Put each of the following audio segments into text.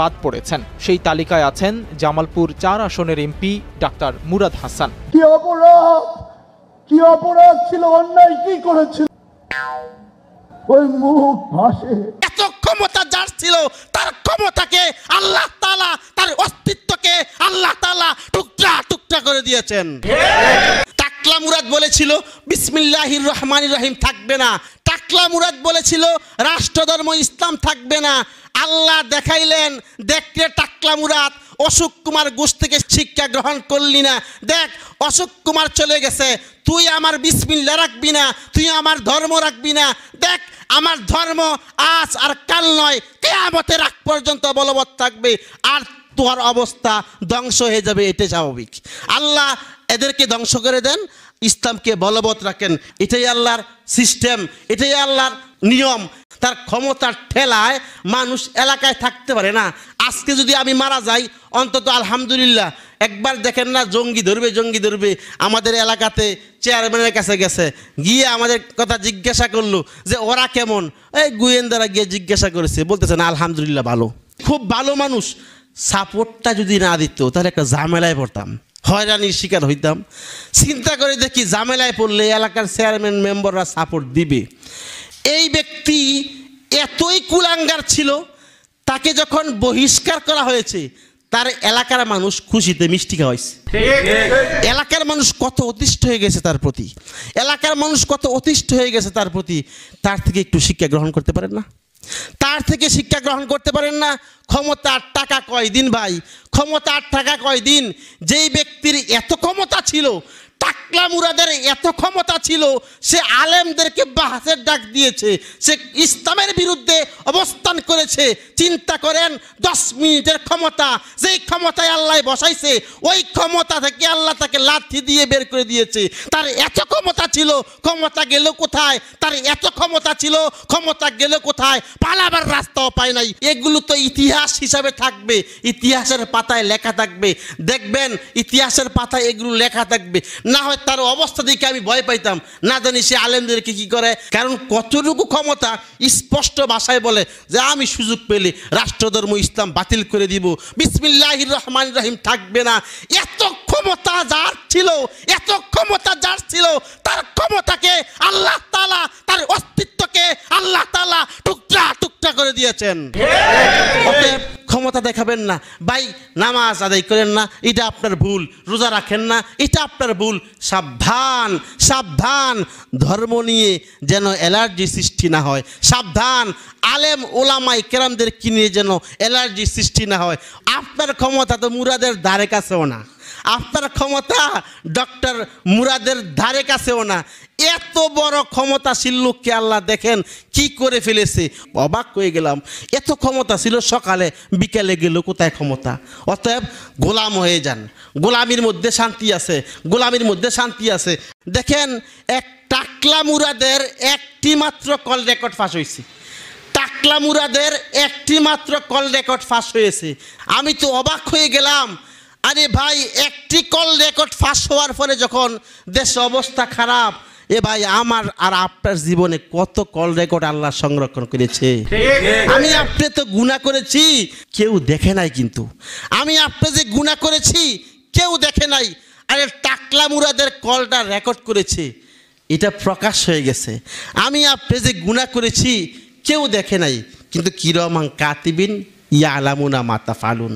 বাদ পড়েছেন সেই তালিকায় আছেন জামালপুর চার আসনের এমপি ডাক্তার মুরাদ হাসান কি অপরাধ কি অপরাধ ছিল অন্যায় কি করেছিল ওই মুখ ভাসে এত ক্ষমতা যার ছিল তার ক্ষমতাকে আল্লাহ তালা তার অস্তিত্বকে আল্লাহ তালা টুকরা টুকরা করে দিয়েছেন তাকলা মুরাদ বলেছিল বিসমিল্লাহির রহমানির রহিম থাকবে না একলা মুরাদ বলেছিল রাষ্ট্রধর্ম ইসলাম থাকবে না আল্লাহ দেখাইলেন দেখলে টাকলা মুরাদ অশোক কুমার গোষ থেকে শিক্ষা গ্রহণ করলি না দেখ অশোক কুমার চলে গেছে তুই আমার বিসমিল্লা রাখবি না তুই আমার ধর্ম রাখবি না দেখ আমার ধর্ম আজ আর কাল নয় কেয়ামতের আগ পর্যন্ত বলবৎ থাকবে আর তোর অবস্থা ধ্বংস হয়ে যাবে এটা স্বাভাবিক আল্লাহ এদেরকে ধ্বংস করে দেন ইসলামকে বলবৎ রাখেন এটাই আল্লাহর সিস্টেম এটাই আল্লাহর নিয়ম তার ক্ষমতার ঠেলায় মানুষ এলাকায় থাকতে পারে না আজকে যদি আমি মারা যাই অন্তত আলহামদুলিল্লাহ একবার দেখেন না জঙ্গি ধরবে জঙ্গি ধরবে আমাদের এলাকাতে চেয়ারম্যানের কাছে গেছে গিয়ে আমাদের কথা জিজ্ঞাসা করলো যে ওরা কেমন এই গোয়েন্দারা গিয়ে জিজ্ঞাসা করেছে বলতেছে না আলহামদুলিল্লাহ ভালো খুব ভালো মানুষ সাপোর্টটা যদি না দিত তাহলে একটা ঝামেলায় পড়তাম হয়রানির শিকার হইতাম চিন্তা করে দেখি জামেলায় পড়লে এলাকার চেয়ারম্যান মেম্বাররা সাপোর্ট দিবে এই ব্যক্তি এতই কুলাঙ্গার ছিল তাকে যখন বহিষ্কার করা হয়েছে তার এলাকার মানুষ খুশিতে মিষ্টি খাওয়াইছে এলাকার মানুষ কত অতিষ্ঠ হয়ে গেছে তার প্রতি এলাকার মানুষ কত অতিষ্ঠ হয়ে গেছে তার প্রতি তার থেকে একটু শিক্ষা গ্রহণ করতে পারেন না তার থেকে শিক্ষা গ্রহণ করতে পারেন না ক্ষমতার টাকা কয় দিন ভাই ক্ষমতার টাকা কয়দিন যেই ব্যক্তির এত ক্ষমতা ছিল টাকা আকলা মুরাদের এত ক্ষমতা ছিল সে আলেমদেরকে বাহাসের ডাক দিয়েছে সে ইসলামের বিরুদ্ধে অবস্থান করেছে চিন্তা করেন দশ মিনিটের ক্ষমতা যেই ক্ষমতায় আল্লাহ বসাইছে ওই ক্ষমতা থেকে আল্লাহ তাকে লাথি দিয়ে বের করে দিয়েছে তার এত ক্ষমতা ছিল ক্ষমতা গেল কোথায় তার এত ক্ষমতা ছিল ক্ষমতা গেল কোথায় পালাবার রাস্তাও পায় নাই এগুলো তো ইতিহাস হিসাবে থাকবে ইতিহাসের পাতায় লেখা থাকবে দেখবেন ইতিহাসের পাতায় এগুলো লেখা থাকবে না হয় সময় তার অবস্থা দেখে আমি ভয় পাইতাম না জানি সে আলেমদেরকে কি করে কারণ কতটুকু ক্ষমতা স্পষ্ট ভাষায় বলে যে আমি সুযোগ পেলে রাষ্ট্রধর্ম ইসলাম বাতিল করে দিব বিসমিল্লাহ রহমান রাহিম থাকবে না এত ক্ষমতা যার ছিল এত ক্ষমতা যার ছিল তার ক্ষমতাকে আল্লাহ তালা তার অস্তিত্বকে আল্লাহ তালা টুকরা টুকরা করে দিয়েছেন ক্ষমতা দেখাবেন না ভাই নামাজ আদায় করেন না এটা আপনার ভুল রোজা রাখেন না এটা আপনার ভুল সাবধান সাবধান ধর্ম নিয়ে যেন অ্যালার্জি সৃষ্টি না হয় সাবধান আলেম ওলামাই কেরামদের কিনে যেন অ্যালার্জি সৃষ্টি না হয় আপনার ক্ষমতা তো মুরাদের দ্বারে কাছেও না আপনার ক্ষমতা ডক্টর মুরাদের ধারে কাছেও না এত বড় ছিল লোককে আল্লাহ দেখেন কি করে ফেলেছে অবাক হয়ে গেলাম এত ক্ষমতা ছিল সকালে বিকেলে গেল কোথায় ক্ষমতা অতএব গোলাম হয়ে যান গোলামির মধ্যে শান্তি আছে গোলামির মধ্যে শান্তি আছে দেখেন এক টাকলা মুরাদের একটি মাত্র কল রেকর্ড ফাঁস হয়েছে টাকলা মুরাদের একটি মাত্র কল রেকর্ড ফাঁস হয়েছে আমি তো অবাক হয়ে গেলাম আরে ভাই একটি কল রেকর্ড ফাঁস হওয়ার পরে যখন দেশে অবস্থা খারাপ এ ভাই আমার আর আপনার জীবনে কত কল রেকর্ড আল্লাহ সংরক্ষণ করেছে আমি আপনি তো গুণা করেছি কেউ দেখে নাই কিন্তু আমি আপনি যে গুণা করেছি কেউ দেখে নাই আরে টাকলা মুরাদের কলটা রেকর্ড করেছে এটা প্রকাশ হয়ে গেছে আমি আপনি যে গুণা করেছি কেউ দেখে নাই কিন্তু কিরমান কাতিবিন ইয়া আলামুনা মাতা ফালুন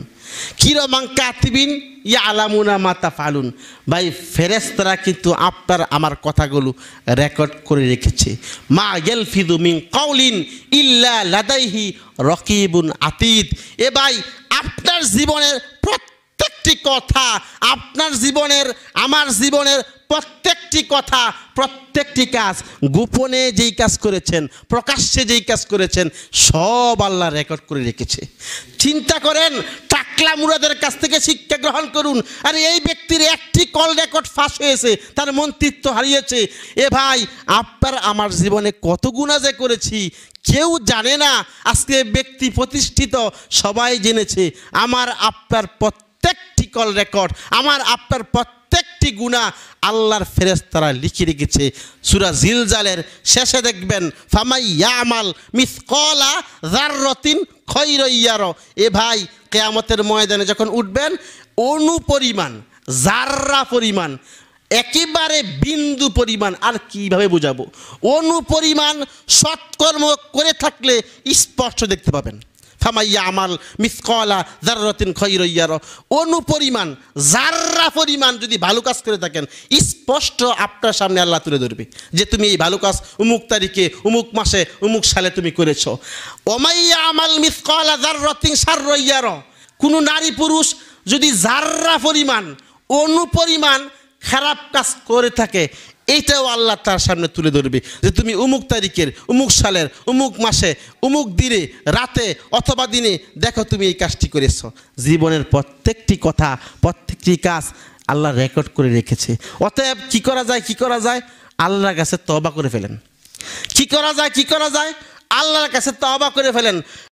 কিরমাং কাতিবিন ইয়া আলামুনা মাতা ফালুন ভাই ফেরেস্তারা কিন্তু আপনার আমার কথাগুলো রেকর্ড করে রেখেছে মা গেলফিদু মিন কৌলিন ইল্লা লাদাইহি রকিবুন আতিদ এ ভাই আপনার জীবনের প্রত্যেক প্রত্যেকটি কথা আপনার জীবনের আমার জীবনের প্রত্যেকটি কথা প্রত্যেকটি কাজ গোপনে যেই কাজ করেছেন প্রকাশ্যে যেই কাজ করেছেন সব আল্লাহ রেকর্ড করে রেখেছে চিন্তা করেন টাকলা মুরাদের কাছ থেকে শিক্ষা গ্রহণ করুন আর এই ব্যক্তির একটি কল রেকর্ড ফাঁস হয়েছে তার মন্ত্রিত্ব হারিয়েছে এ ভাই আপনার আমার জীবনে কত গুণা যে করেছি কেউ জানে না আজকে ব্যক্তি প্রতিষ্ঠিত সবাই জেনেছে আমার আপনার প্রত্যেক কল রেকর্ড আমার আপনার প্রত্যেকটি গুণা আল্লাহর তারা লিখে রেখেছে সুরা জিলজালের শেষে দেখবেন ফামাই মিস কলা জার রতিন খৈরইয়ার এ ভাই কেয়ামতের ময়দানে যখন উঠবেন অনুপরিমাণ জাররা পরিমাণ একেবারে বিন্দু পরিমাণ আর কিভাবে বোঝাবো অনুপরিমাণ সৎকর্ম করে থাকলে স্পষ্ট দেখতে পাবেন ফামাইয়া আমাল মিসকলা জাররতিন খৈরইয়ার অনুপরিমাণ জার্রা পরিমাণ যদি ভালো কাজ করে থাকেন স্পষ্ট আপনার সামনে আল্লাহ তুলে ধরবে যে তুমি এই ভালো কাজ উমুক তারিখে উমুক মাসে উমুক সালে তুমি করেছ ওমাইয়া আমাল মিসকলা জাররতিন সার্রইয়ার কোনো নারী পুরুষ যদি জার্রা পরিমাণ অনুপরিমাণ খারাপ কাজ করে থাকে এইটাও আল্লাহ তার সামনে তুলে ধরবে যে তুমি উমুক তারিখের উমুক সালের উমুক মাসে উমুক দিনে রাতে অথবা দিনে দেখো তুমি এই কাজটি করেছ জীবনের প্রত্যেকটি কথা প্রত্যেকটি কাজ আল্লাহ রেকর্ড করে রেখেছে অতএব কি করা যায় কি করা যায় আল্লাহর কাছে তবা করে ফেলেন কি করা যায় কি করা যায় আল্লাহর কাছে তবা করে ফেলেন